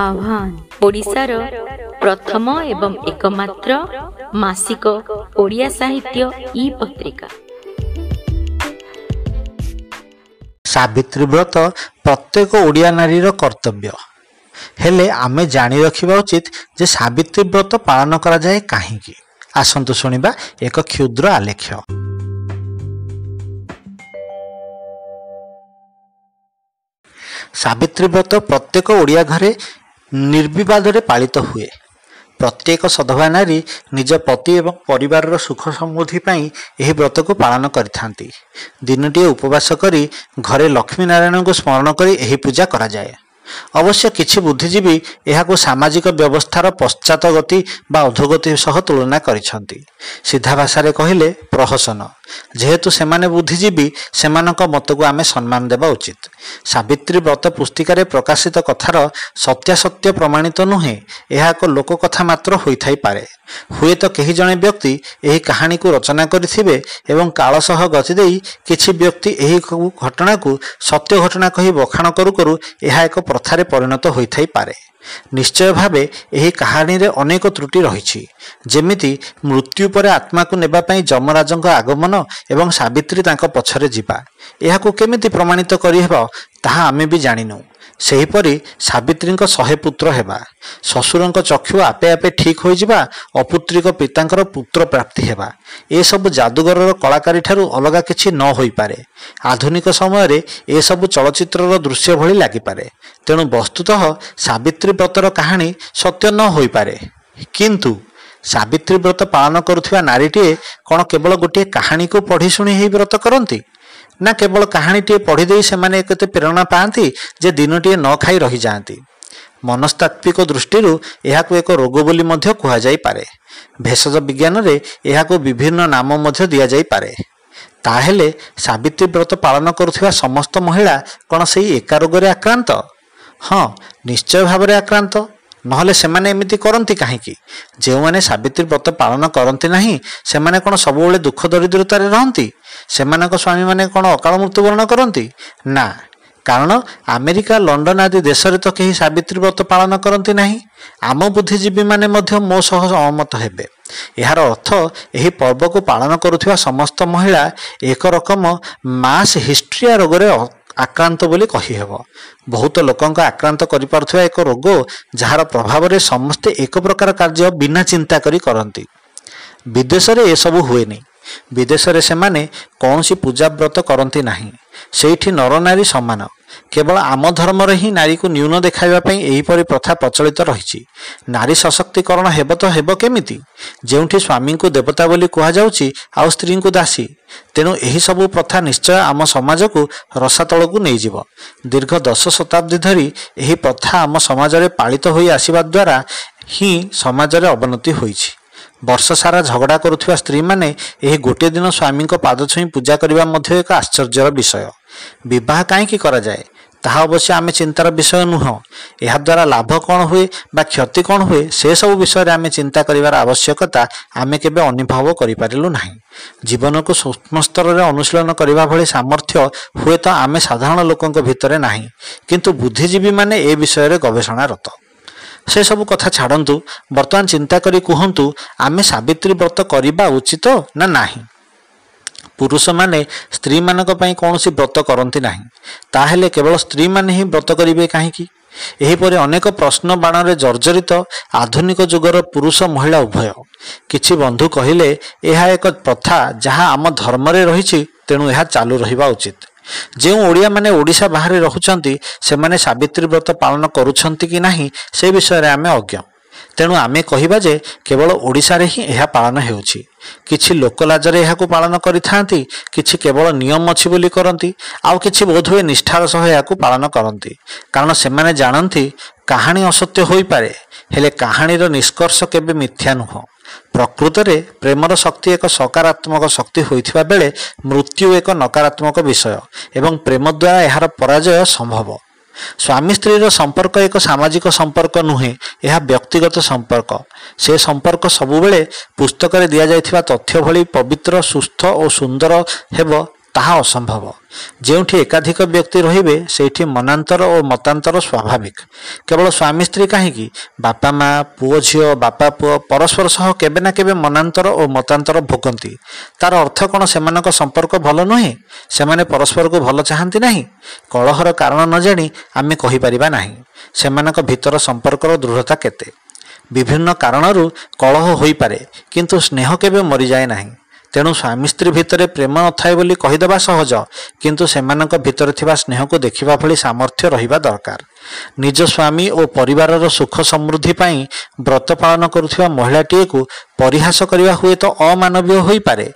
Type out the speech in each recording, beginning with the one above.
ଆହ୍ୱାନ ଓଡ଼ିଶାର ପ୍ରଥମ ଏବଂ ଏକମାତ୍ର ମାସିକ ଓଡ଼ିଆ ସାହିତ୍ୟ ଇ ପତ୍ରିକା ସାବିତ୍ରୀ ବ୍ରତ ପ୍ରତ୍ୟେକ ଓଡ଼ିଆ ନାରୀର କର୍ତ୍ତବ୍ୟ ହେଲେ ଆମେ ଜାଣି ରଖିବା ଉଚିତ ଯେ ସାବିତ୍ରୀ ବ୍ରତ ପାଳନ କରାଯାଏ କାହିଁକି ଆସନ୍ତୁ ଶୁଣିବା ଏକ କ୍ଷୁଦ୍ର ଆଲେଖ୍ୟ ସାବିତ୍ରୀ ବ୍ରତ ପ୍ରତ୍ୟେକ ଓଡ଼ିଆ ଘରେ ନିର୍ବିବାଦରେ ପାଳିତ ହୁଏ ପ୍ରତ୍ୟେକ ସଧବା ନାରୀ ନିଜ ପତି ଏବଂ ପରିବାରର ସୁଖ ସମୃଦ୍ଧି ପାଇଁ ଏହି ବ୍ରତକୁ ପାଳନ କରିଥାନ୍ତି ଦିନଟିଏ ଉପବାସ କରି ଘରେ ଲକ୍ଷ୍ମୀନାରାୟଣଙ୍କୁ ସ୍ମରଣ କରି ଏହି ପୂଜା କରାଯାଏ ଅବଶ୍ୟ କିଛି ବୁଦ୍ଧିଜୀବୀ ଏହାକୁ ସାମାଜିକ ବ୍ୟବସ୍ଥାର ପଶ୍ଚାତଗତି ବା ଅଧୋଗତି ସହ ତୁଳନା କରିଛନ୍ତି ସିଧା ଭାଷାରେ କହିଲେ ପ୍ରହସନ ଯେହେତୁ ସେମାନେ ବୁଦ୍ଧିଜୀବୀ ସେମାନଙ୍କ ମତକୁ ଆମେ ସମ୍ମାନ ଦେବା ଉଚିତ ସାବିତ୍ରୀ ବ୍ରତ ପୁସ୍ତିକାରେ ପ୍ରକାଶିତ କଥାର ସତ୍ୟାସତ୍ୟ ପ୍ରମାଣିତ ନୁହେଁ ଏହା ଏକ ଲୋକ କଥା ମାତ୍ର ହୋଇଥାଇପାରେ ହୁଏତ କେହି ଜଣେ ବ୍ୟକ୍ତି ଏହି କାହାଣୀକୁ ରଚନା କରିଥିବେ ଏବଂ କାଳ ସହ ଗତି ଦେଇ କିଛି ବ୍ୟକ୍ତି ଏହି ଘଟଣାକୁ ସତ୍ୟ ଘଟଣା କହି ବଖାଣ କରୁ କରୁ ଏହା ଏକ ପ୍ରଥାରେ ପରିଣତ ହୋଇଥାଇପାରେ ନିଶ୍ଚୟ ଭାବେ ଏହି କାହାଣୀରେ ଅନେକ ତ୍ରୁଟି ରହିଛି ଯେମିତି ମୃତ୍ୟୁ ପରେ ଆତ୍ମାକୁ ନେବା ପାଇଁ ଯମରାଜଙ୍କ ଆଗମନ ଏବଂ ସାବିତ୍ରୀ ତାଙ୍କ ପଛରେ ଯିବା ଏହାକୁ କେମିତି ପ୍ରମାଣିତ କରିହେବ ତାହା ଆମେ ବି ଜାଣିନୁ ସେହିପରି ସାବିତ୍ରୀଙ୍କ ଶହେ ପୁତ୍ର ହେବା ଶ୍ୱଶୁରଙ୍କ ଚକ୍ଷୁ ଆପେ ଆପେ ଠିକ୍ ହୋଇଯିବା ଅପୁତ୍ରିକ ପିତାଙ୍କର ପୁତ୍ର ପ୍ରାପ୍ତି ହେବା ଏସବୁ ଯାଦୁଗରର କଳାକାରୀଠାରୁ ଅଲଗା କିଛି ନ ହୋଇପାରେ ଆଧୁନିକ ସମୟରେ ଏସବୁ ଚଳଚ୍ଚିତ୍ରର ଦୃଶ୍ୟ ଭଳି ଲାଗିପାରେ ତେଣୁ ବସ୍ତୁତଃ ସାବିତ୍ରୀ ବ୍ରତର କାହାଣୀ ସତ୍ୟ ନ ହୋଇପାରେ କିନ୍ତୁ ସାବିତ୍ରୀ ବ୍ରତ ପାଳନ କରୁଥିବା ନାରୀଟିଏ କ'ଣ କେବଳ ଗୋଟିଏ କାହାଣୀକୁ ପଢ଼ି ଶୁଣି ଏହି ବ୍ରତ କରନ୍ତି ନା କେବଳ କାହାଣୀଟିଏ ପଢ଼ିଦେଇ ସେମାନେ କେତେ ପ୍ରେରଣା ପାଆନ୍ତି ଯେ ଦିନଟିଏ ନ ଖାଇ ରହିଯାଆନ୍ତି ମନସ୍ତାତ୍ତ୍ୱିକ ଦୃଷ୍ଟିରୁ ଏହାକୁ ଏକ ରୋଗ ବୋଲି ମଧ୍ୟ କୁହାଯାଇପାରେ ଭେଷଜ ବିଜ୍ଞାନରେ ଏହାକୁ ବିଭିନ୍ନ ନାମ ମଧ୍ୟ ଦିଆଯାଇପାରେ ତାହେଲେ ସାବିତ୍ରୀ ବ୍ରତ ପାଳନ କରୁଥିବା ସମସ୍ତ ମହିଳା କ'ଣ ସେଇ ଏକା ରୋଗରେ ଆକ୍ରାନ୍ତ ହଁ ନିଶ୍ଚୟ ଭାବରେ ଆକ୍ରାନ୍ତ ନହେଲେ ସେମାନେ ଏମିତି କରନ୍ତି କାହିଁକି ଯେଉଁମାନେ ସାବିତ୍ରୀ ବ୍ରତ ପାଳନ କରନ୍ତି ନାହିଁ ସେମାନେ କ'ଣ ସବୁବେଳେ ଦୁଃଖ ଦରିଦ୍ରତାରେ ରହନ୍ତି ସେମାନଙ୍କ ସ୍ୱାମୀମାନେ କ'ଣ ଅକାଳ ମୃତ୍ୟୁବରଣ କରନ୍ତି ନା କାରଣ ଆମେରିକା ଲଣ୍ଡନ ଆଦି ଦେଶରେ ତ କେହି ସାବିତ୍ରୀ ବ୍ରତ ପାଳନ କରନ୍ତି ନାହିଁ ଆମ ବୁଦ୍ଧିଜୀବୀମାନେ ମଧ୍ୟ ମୋ ସହ ସହମତ ହେବେ ଏହାର ଅର୍ଥ ଏହି ପର୍ବକୁ ପାଳନ କରୁଥିବା ସମସ୍ତ ମହିଳା ଏକ ରକମ ମାସ୍ ହିଷ୍ଟ୍ରିଆ ରୋଗରେ ଆକ୍ରାନ୍ତ ବୋଲି କହିହେବ ବହୁତ ଲୋକଙ୍କ ଆକ୍ରାନ୍ତ କରିପାରୁଥିବା ଏକ ରୋଗ ଯାହାର ପ୍ରଭାବରେ ସମସ୍ତେ ଏକ ପ୍ରକାର କାର୍ଯ୍ୟ ବିନା ଚିନ୍ତା କରି କରନ୍ତି ବିଦେଶରେ ଏସବୁ ହୁଏନି ବିଦେଶରେ ସେମାନେ କୌଣସି ପୂଜାବ୍ରତ କରନ୍ତି ନାହିଁ ସେଇଠି ନରନାରୀ ସମାନ କେବଳ ଆମ ଧର୍ମରେ ହିଁ ନାରୀକୁ ନ୍ୟୁନ ଦେଖାଇବା ପାଇଁ ଏହିପରି ପ୍ରଥା ପ୍ରଚଳିତ ରହିଛି ନାରୀ ସଶକ୍ତିକରଣ ହେବ ତ ହେବ କେମିତି ଯେଉଁଠି ସ୍ୱାମୀଙ୍କୁ ଦେବତା ବୋଲି କୁହାଯାଉଛି ଆଉ ସ୍ତ୍ରୀଙ୍କୁ ଦାସୀ ତେଣୁ ଏହିସବୁ ପ୍ରଥା ନିଶ୍ଚୟ ଆମ ସମାଜକୁ ରସାତଳକୁ ନେଇଯିବ ଦୀର୍ଘ ଦଶ ଶତାବ୍ଦୀ ଧରି ଏହି ପ୍ରଥା ଆମ ସମାଜରେ ପାଳିତ ହୋଇ ଆସିବା ଦ୍ୱାରା ହିଁ ସମାଜରେ ଅବନତି ହୋଇଛି ବର୍ଷ ସାରା ଝଗଡ଼ା କରୁଥିବା ସ୍ତ୍ରୀମାନେ ଏହି ଗୋଟିଏ ଦିନ ସ୍ୱାମୀଙ୍କ ପାଦ ଛୁଇଁ ପୂଜା କରିବା ମଧ୍ୟ ଏକ ଆଶ୍ଚର୍ଯ୍ୟର ବିଷୟ ବିବାହ କାହିଁକି କରାଯାଏ ତାହା ଅବଶ୍ୟ ଆମେ ଚିନ୍ତାର ବିଷୟ ନୁହଁ ଏହାଦ୍ୱାରା ଲାଭ କ'ଣ ହୁଏ ବା କ୍ଷତି କ'ଣ ହୁଏ ସେସବୁ ବିଷୟରେ ଆମେ ଚିନ୍ତା କରିବାର ଆବଶ୍ୟକତା ଆମେ କେବେ ଅନୁଭବ କରିପାରିଲୁ ନାହିଁ ଜୀବନକୁ ସୂକ୍ଷ୍ମ ସ୍ତରରେ ଅନୁଶୀଳନ କରିବା ଭଳି ସାମର୍ଥ୍ୟ ହୁଏତ ଆମେ ସାଧାରଣ ଲୋକଙ୍କ ଭିତରେ ନାହିଁ କିନ୍ତୁ ବୁଦ୍ଧିଜୀବୀମାନେ ଏ ବିଷୟରେ ଗବେଷଣାରତ ସେସବୁ କଥା ଛାଡ଼ନ୍ତୁ ବର୍ତ୍ତମାନ ଚିନ୍ତା କରି କୁହନ୍ତୁ ଆମେ ସାବିତ୍ରୀ ବ୍ରତ କରିବା ଉଚିତ ନା ନାହିଁ ପୁରୁଷମାନେ ସ୍ତ୍ରୀମାନଙ୍କ ପାଇଁ କୌଣସି ବ୍ରତ କରନ୍ତି ନାହିଁ ତାହେଲେ କେବଳ ସ୍ତ୍ରୀମାନେ ହିଁ ବ୍ରତ କରିବେ କାହିଁକି ଏହିପରି ଅନେକ ପ୍ରଶ୍ନ ବାଣରେ ଜର୍ଜରିତ ଆଧୁନିକ ଯୁଗର ପୁରୁଷ ମହିଳା ଉଭୟ କିଛି ବନ୍ଧୁ କହିଲେ ଏହା ଏକ ପ୍ରଥା ଯାହା ଆମ ଧର୍ମରେ ରହିଛି ତେଣୁ ଏହା ଚାଲୁ ରହିବା ଉଚିତ ଯେଉଁ ଓଡ଼ିଆମାନେ ଓଡ଼ିଶା ବାହାରେ ରହୁଛନ୍ତି ସେମାନେ ସାବିତ୍ରୀ ବ୍ରତ ପାଳନ କରୁଛନ୍ତି କି ନାହିଁ ସେ ବିଷୟରେ ଆମେ ଅଜ୍ଞ ତେଣୁ ଆମେ କହିବା ଯେ କେବଳ ଓଡ଼ିଶାରେ ହିଁ ଏହା ପାଳନ ହେଉଛି କିଛି ଲୋକଲାଜରେ ଏହାକୁ ପାଳନ କରିଥାନ୍ତି କିଛି କେବଳ ନିୟମ ଅଛି ବୋଲି କରନ୍ତି ଆଉ କିଛି ବୋଧହୁଏ ନିଷ୍ଠାର ସହ ଏହାକୁ ପାଳନ କରନ୍ତି କାରଣ ସେମାନେ ଜାଣନ୍ତି କାହାଣୀ ଅସତ୍ୟ ହୋଇପାରେ ହେଲେ କାହାଣୀର ନିଷ୍କର୍ଷ କେବେ ମିଥ୍ୟା ନୁହଁ ପ୍ରକୃତରେ ପ୍ରେମର ଶକ୍ତି ଏକ ସକାରାତ୍ମକ ଶକ୍ତି ହୋଇଥିବା ବେଳେ ମୃତ୍ୟୁ ଏକ ନକାରାତ୍ମକ ବିଷୟ ଏବଂ ପ୍ରେମ ଦ୍ୱାରା ଏହାର ପରାଜୟ ସମ୍ଭବ ସ୍ୱାମୀ ସ୍ତ୍ରୀର ସମ୍ପର୍କ ଏକ ସାମାଜିକ ସମ୍ପର୍କ ନୁହେଁ ଏହା ବ୍ୟକ୍ତିଗତ ସମ୍ପର୍କ ସେ ସମ୍ପର୍କ ସବୁବେଳେ ପୁସ୍ତକରେ ଦିଆଯାଇଥିବା ତଥ୍ୟ ଭଳି ପବିତ୍ର ସୁସ୍ଥ ଓ ସୁନ୍ଦର ହେବ ତାହା ଅସମ୍ଭବ ଯେଉଁଠି ଏକାଧିକ ବ୍ୟକ୍ତି ରହିବେ ସେଇଠି ମନାନ୍ତର ଓ ମତାନ୍ତର ସ୍ୱାଭାବିକ କେବଳ ସ୍ୱାମୀ ସ୍ତ୍ରୀ କାହିଁକି ବାପା ମା' ପୁଅ ଝିଅ ବାପା ପୁଅ ପରସ୍ପର ସହ କେବେ ନା କେବେ ମନାନ୍ତର ଓ ମତାନ୍ତର ଭୋଗନ୍ତି ତାର ଅର୍ଥ କ'ଣ ସେମାନଙ୍କ ସମ୍ପର୍କ ଭଲ ନୁହେଁ ସେମାନେ ପରସ୍ପରକୁ ଭଲ ଚାହାନ୍ତି ନାହିଁ କଳହର କାରଣ ନ ଜାଣି ଆମେ କହିପାରିବା ନାହିଁ ସେମାନଙ୍କ ଭିତର ସମ୍ପର୍କର ଦୃଢ଼ତା କେତେ ବିଭିନ୍ନ କାରଣରୁ କଳହ ହୋଇପାରେ କିନ୍ତୁ ସ୍ନେହ କେବେ ମରିଯାଏ ନାହିଁ ତେଣୁ ସ୍ୱାମୀ ସ୍ତ୍ରୀ ଭିତରେ ପ୍ରେମ ନଥାଏ ବୋଲି କହିଦେବା ସହଜ କିନ୍ତୁ ସେମାନଙ୍କ ଭିତରେ ଥିବା ସ୍ନେହକୁ ଦେଖିବା ଭଳି ସାମର୍ଥ୍ୟ ରହିବା ଦରକାର ନିଜ ସ୍ୱାମୀ ଓ ପରିବାରର ସୁଖ ସମୃଦ୍ଧି ପାଇଁ ବ୍ରତ ପାଳନ କରୁଥିବା ମହିଳାଟିଏକୁ ପରିହାସ କରିବା ହୁଏତ ଅମାନବୀୟ ହୋଇପାରେ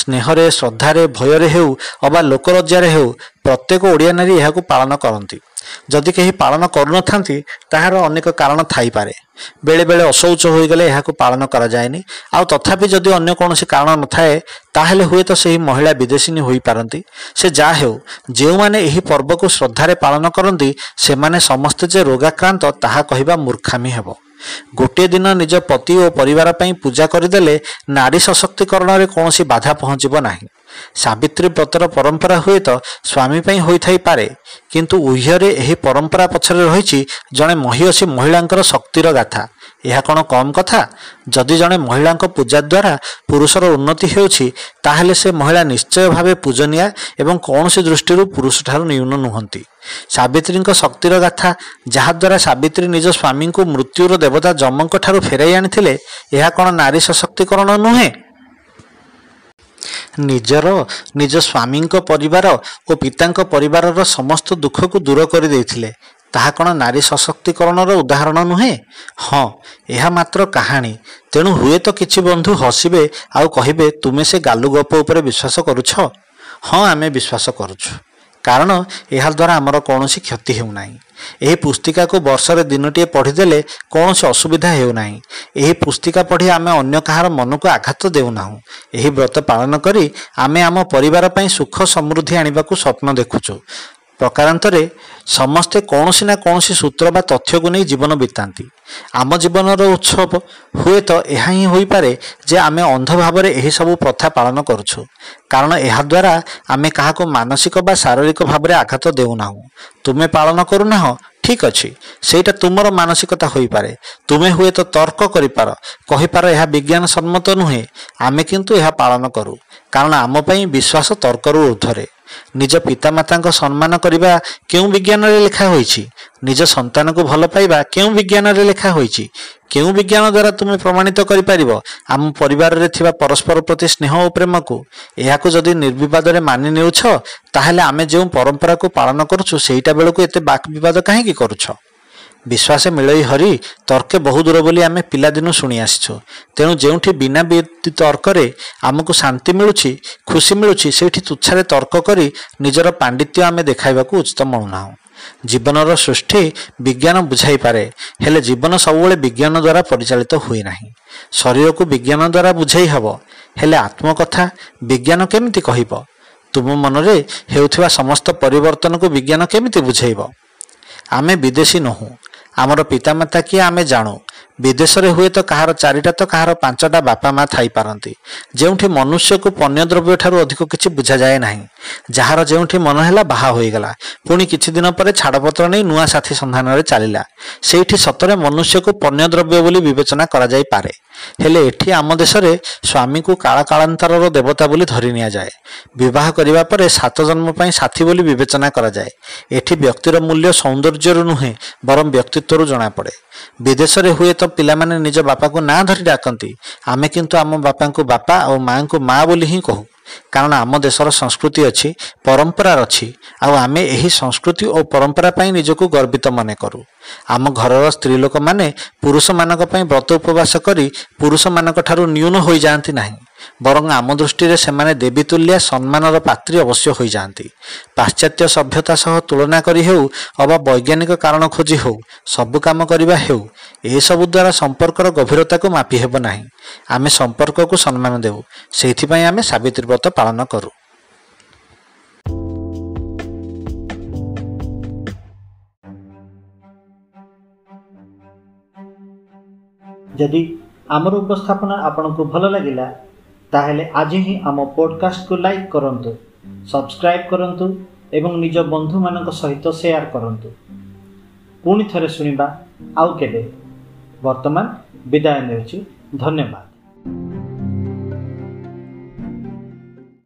ସ୍ନେହରେ ଶ୍ରଦ୍ଧାରେ ଭୟରେ ହେଉ ଅବା ଲୋକଲଜ୍ଜାରେ ହେଉ ପ୍ରତ୍ୟେକ ଓଡ଼ିଆ ନାରୀ ଏହାକୁ ପାଳନ କରନ୍ତି ଯଦି କେହି ପାଳନ କରୁନଥାନ୍ତି ତାହାର ଅନେକ କାରଣ ଥାଇପାରେ ବେଳେବେଳେ ଅଶୌଚ ହୋଇଗଲେ ଏହାକୁ ପାଳନ କରାଯାଏନି ଆଉ ତଥାପି ଯଦି ଅନ୍ୟ କୌଣସି କାରଣ ନଥାଏ ତାହେଲେ ହୁଏତ ସେହି ମହିଳା ବିଦେଶିନୀ ହୋଇପାରନ୍ତି ସେ ଯାହା ହେଉ ଯେଉଁମାନେ ଏହି ପର୍ବକୁ ଶ୍ରଦ୍ଧାରେ ପାଳନ କରନ୍ତି ସେମାନେ ସମସ୍ତେ ଯେ ରୋଗାକ୍ରାନ୍ତ ତାହା କହିବା ମୂର୍ଖାମୀ ହେବ ଗୋଟିଏ ଦିନ ନିଜ ପତି ଓ ପରିବାର ପାଇଁ ପୂଜା କରିଦେଲେ ନାରୀ ସଶକ୍ତିକରଣରେ କୌଣସି ବାଧା ପହଞ୍ଚିବ ନାହିଁ ସାବିତ୍ରୀ ବ୍ରତର ପରମ୍ପରା ହୁଏତ ସ୍ୱାମୀ ପାଇଁ ହୋଇଥାଇପାରେ କିନ୍ତୁ ଉହ୍ୟରେ ଏହି ପରମ୍ପରା ପଛରେ ରହିଛି ଜଣେ ମହିଷୀ ମହିଳାଙ୍କର ଶକ୍ତିର ଗାଥା ଏହା କ'ଣ କମ୍ କଥା ଯଦି ଜଣେ ମହିଳାଙ୍କ ପୂଜା ଦ୍ୱାରା ପୁରୁଷର ଉନ୍ନତି ହେଉଛି ତାହେଲେ ସେ ମହିଳା ନିଶ୍ଚୟ ଭାବେ ପୂଜନୀୟା ଏବଂ କୌଣସି ଦୃଷ୍ଟିରୁ ପୁରୁଷଠାରୁ ନ୍ୟୁନ ନୁହନ୍ତି ସାବିତ୍ରୀଙ୍କ ଶକ୍ତିର ଗାଥା ଯାହାଦ୍ୱାରା ସାବିତ୍ରୀ ନିଜ ସ୍ୱାମୀଙ୍କୁ ମୃତ୍ୟୁର ଦେବତା ଯମଙ୍କଠାରୁ ଫେରାଇ ଆଣିଥିଲେ ଏହା କ'ଣ ନାରୀ ସଶକ୍ତିକରଣ ନୁହେଁ ନିଜର ନିଜ ସ୍ୱାମୀଙ୍କ ପରିବାର ଓ ପିତାଙ୍କ ପରିବାରର ସମସ୍ତ ଦୁଃଖକୁ ଦୂର କରିଦେଇଥିଲେ ତାହା କ'ଣ ନାରୀ ସଶକ୍ତିକରଣର ଉଦାହରଣ ନୁହେଁ ହଁ ଏହା ମାତ୍ର କାହାଣୀ ତେଣୁ ହୁଏତ କିଛି ବନ୍ଧୁ ହସିବେ ଆଉ କହିବେ ତୁମେ ସେ ଗାଲୁ ଗପ ଉପରେ ବିଶ୍ୱାସ କରୁଛ ହଁ ଆମେ ବିଶ୍ୱାସ କରୁଛୁ କାରଣ ଏହାଦ୍ୱାରା ଆମର କୌଣସି କ୍ଷତି ହେଉନାହିଁ ଏହି ପୁସ୍ତିକାକୁ ବର୍ଷରେ ଦିନଟିଏ ପଢ଼ିଦେଲେ କୌଣସି ଅସୁବିଧା ହେଉନାହିଁ ଏହି ପୁସ୍ତିକା ପଢ଼ି ଆମେ ଅନ୍ୟ କାହାର ମନକୁ ଆଘାତ ଦେଉନାହୁଁ ଏହି ବ୍ରତ ପାଳନ କରି ଆମେ ଆମ ପରିବାର ପାଇଁ ସୁଖ ସମୃଦ୍ଧି ଆଣିବାକୁ ସ୍ୱପ୍ନ ଦେଖୁଛୁ ପ୍ରକାରାନ୍ତରେ ସମସ୍ତେ କୌଣସି ନା କୌଣସି ସୂତ୍ର ବା ତଥ୍ୟକୁ ନେଇ ଜୀବନ ବିତାନ୍ତି ଆମ ଜୀବନର ଉତ୍ସବ ହୁଏତ ଏହା ହିଁ ହୋଇପାରେ ଯେ ଆମେ ଅନ୍ଧ ଭାବରେ ଏହିସବୁ ପ୍ରଥା ପାଳନ କରୁଛୁ କାରଣ ଏହାଦ୍ୱାରା ଆମେ କାହାକୁ ମାନସିକ ବା ଶାରୀରିକ ଭାବରେ ଆଘାତ ଦେଉନାହୁଁ ତୁମେ ପାଳନ କରୁନାହ ଠିକ୍ ଅଛି ସେଇଟା ତୁମର ମାନସିକତା ହୋଇପାରେ ତୁମେ ହୁଏତ ତର୍କ କରିପାର କହିପାର ଏହା ବିଜ୍ଞାନ ସମ୍ମତ ନୁହେଁ ଆମେ କିନ୍ତୁ ଏହା ପାଳନ କରୁ କାରଣ ଆମ ପାଇଁ ବିଶ୍ୱାସ ତର୍କରୁ ଉର୍ଦ୍ଧ୍ୱରେ ନିଜ ପିତାମାତାଙ୍କ ସମ୍ମାନ କରିବା କେଉଁ ବିଜ୍ଞାନରେ ଲେଖା ହୋଇଛି ନିଜ ସନ୍ତାନକୁ ଭଲ ପାଇବା କେଉଁ ବିଜ୍ଞାନରେ ଲେଖା ହୋଇଛି କେଉଁ ବିଜ୍ଞାନ ଦ୍ୱାରା ତୁମେ ପ୍ରମାଣିତ କରିପାରିବ ଆମ ପରିବାରରେ ଥିବା ପରସ୍ପର ପ୍ରତି ସ୍ନେହ ଓ ପ୍ରେମକୁ ଏହାକୁ ଯଦି ନିର୍ବିବାଦରେ ମାନି ନେଉଛ ତାହେଲେ ଆମେ ଯେଉଁ ପରମ୍ପରାକୁ ପାଳନ କରୁଛୁ ସେଇଟା ବେଳକୁ ଏତେ ବାକ୍ ବିବାଦ କାହିଁକି କରୁଛ ବିଶ୍ୱାସ ମିଳେଇ ହରି ତର୍କେ ବହୁ ଦୂର ବୋଲି ଆମେ ପିଲାଦିନ ଶୁଣି ଆସିଛୁ ତେଣୁ ଯେଉଁଠି ବିନା ତର୍କରେ ଆମକୁ ଶାନ୍ତି ମିଳୁଛି ଖୁସି ମିଳୁଛି ସେଇଠି ତୁଚ୍ଛାରେ ତର୍କ କରି ନିଜର ପାଣ୍ଡିତ୍ୟ ଆମେ ଦେଖାଇବାକୁ ଉଚିତ ମଳୁନାହୁଁ ଜୀବନର ସୃଷ୍ଟି ବିଜ୍ଞାନ ବୁଝାଇପାରେ ହେଲେ ଜୀବନ ସବୁବେଳେ ବିଜ୍ଞାନ ଦ୍ୱାରା ପରିଚାଳିତ ହୁଏ ନାହିଁ ଶରୀରକୁ ବିଜ୍ଞାନ ଦ୍ୱାରା ବୁଝାଇ ହେବ ହେଲେ ଆତ୍ମକଥା ବିଜ୍ଞାନ କେମିତି କହିବ ତୁମ ମନରେ ହେଉଥିବା ସମସ୍ତ ପରିବର୍ତ୍ତନକୁ ବିଜ୍ଞାନ କେମିତି ବୁଝାଇବ ଆମେ ବିଦେଶୀ ନୁହୁଁ ଆମର ପିତାମାତା କିଏ ଆମେ ଜାଣୁ ବିଦେଶରେ ହୁଏତ କାହାର ଚାରିଟା ତ କାହାର ପାଞ୍ଚଟା ବାପା ମା ଥାଇପାରନ୍ତି ଯେଉଁଠି ମନୁଷ୍ୟକୁ ପଣ୍ୟଦ୍ରବ୍ୟ ଠାରୁ ଅଧିକ କିଛି ବୁଝାଯାଏ ନାହିଁ ଯାହାର ଯେଉଁଠି ମନ ହେଲା ବାହା ହୋଇଗଲା ପୁଣି କିଛି ଦିନ ପରେ ଛାଡ଼ପତ୍ର ନେଇ ନୂଆ ସାଥୀ ସନ୍ଧାନରେ ଚାଲିଲା ସେଇଠି ସତରେ ମନୁଷ୍ୟକୁ ପଣ୍ୟଦ୍ରବ୍ୟ ବୋଲି ବିବେଚନା କରାଯାଇପାରେ ହେଲେ ଏଠି ଆମ ଦେଶରେ ସ୍ୱାମୀଙ୍କୁ କାଳକାଳାନ୍ତରର ଦେବତା ବୋଲି ଧରି ନିଆଯାଏ ବିବାହ କରିବା ପରେ ସାତ ଜନ୍ମ ପାଇଁ ସାଥୀ ବୋଲି ବିବେଚନା କରାଯାଏ ଏଠି ବ୍ୟକ୍ତିର ମୂଲ୍ୟ ସୌନ୍ଦର୍ଯ୍ୟରୁ ନୁହେଁ ବରଂ ବ୍ୟକ୍ତିତ୍ୱରୁ ଜଣାପଡ଼େ ବିଦେଶରେ ହୁଏ ତ ପିଲାମାନେ ନିଜ ବାପାଙ୍କୁ ନାଁ ଧରି ଡାକନ୍ତି ଆମେ କିନ୍ତୁ ଆମ ବାପାଙ୍କୁ ବାପା ଆଉ ମାଆଙ୍କୁ ମା' ବୋଲି ହିଁ କହୁ କାରଣ ଆମ ଦେଶର ସଂସ୍କୃତି ଅଛି ପରମ୍ପରାର ଅଛି ଆଉ ଆମେ ଏହି ସଂସ୍କୃତି ଓ ପରମ୍ପରା ପାଇଁ ନିଜକୁ ଗର୍ବିତ ମନେ କରୁ ଆମ ଘରର ସ୍ତ୍ରୀ ଲୋକମାନେ ପୁରୁଷମାନଙ୍କ ପାଇଁ ବ୍ରତ ଉପବାସ କରି ପୁରୁଷମାନଙ୍କ ଠାରୁ ନ୍ୟୁନ ହୋଇଯାଆନ୍ତି ନାହିଁ ବରଂ ଆମ ଦୃଷ୍ଟିରେ ସେମାନେ ଦେବୀ ତୁଲ୍ୟା ସମ୍ମାନର ପାତ୍ରୀ ଅବଶ୍ୟ ହୋଇଯାଆନ୍ତି ପାଶ୍ଚାତ୍ୟ ସଭ୍ୟତା ସହ ତୁଳନା କରି ହେଉ ଅବା ବୈଜ୍ଞାନିକ କାରଣ ଖୋଜି ହେଉ ସବୁ କାମ କରିବା ହେଉ ଏସବୁ ଦ୍ୱାରା ସମ୍ପର୍କର ଗଭୀରତାକୁ ମାପି ହେବ ନାହିଁ ଆମେ ସମ୍ପର୍କକୁ ସମ୍ମାନ ଦେଉ ସେଇଥିପାଇଁ ଆମେ ସାବିତ୍ରୀ ବ୍ରତ ପାଳନ କରୁ ଯଦି ଆମର ଉପସ୍ଥାପନା ଆପଣଙ୍କୁ ଭଲ ଲାଗିଲା ତାହେଲେ ଆଜି ହିଁ ଆମ ପଡ଼କାଷ୍ଟକୁ ଲାଇକ୍ କରନ୍ତୁ ସବସ୍କ୍ରାଇବ୍ କରନ୍ତୁ ଏବଂ ନିଜ ବନ୍ଧୁମାନଙ୍କ ସହିତ ସେୟାର କରନ୍ତୁ ପୁଣି ଥରେ ଶୁଣିବା ଆଉ କେବେ ବର୍ତ୍ତମାନ ବିଦାୟ ନେଉଛି ଧନ୍ୟବାଦ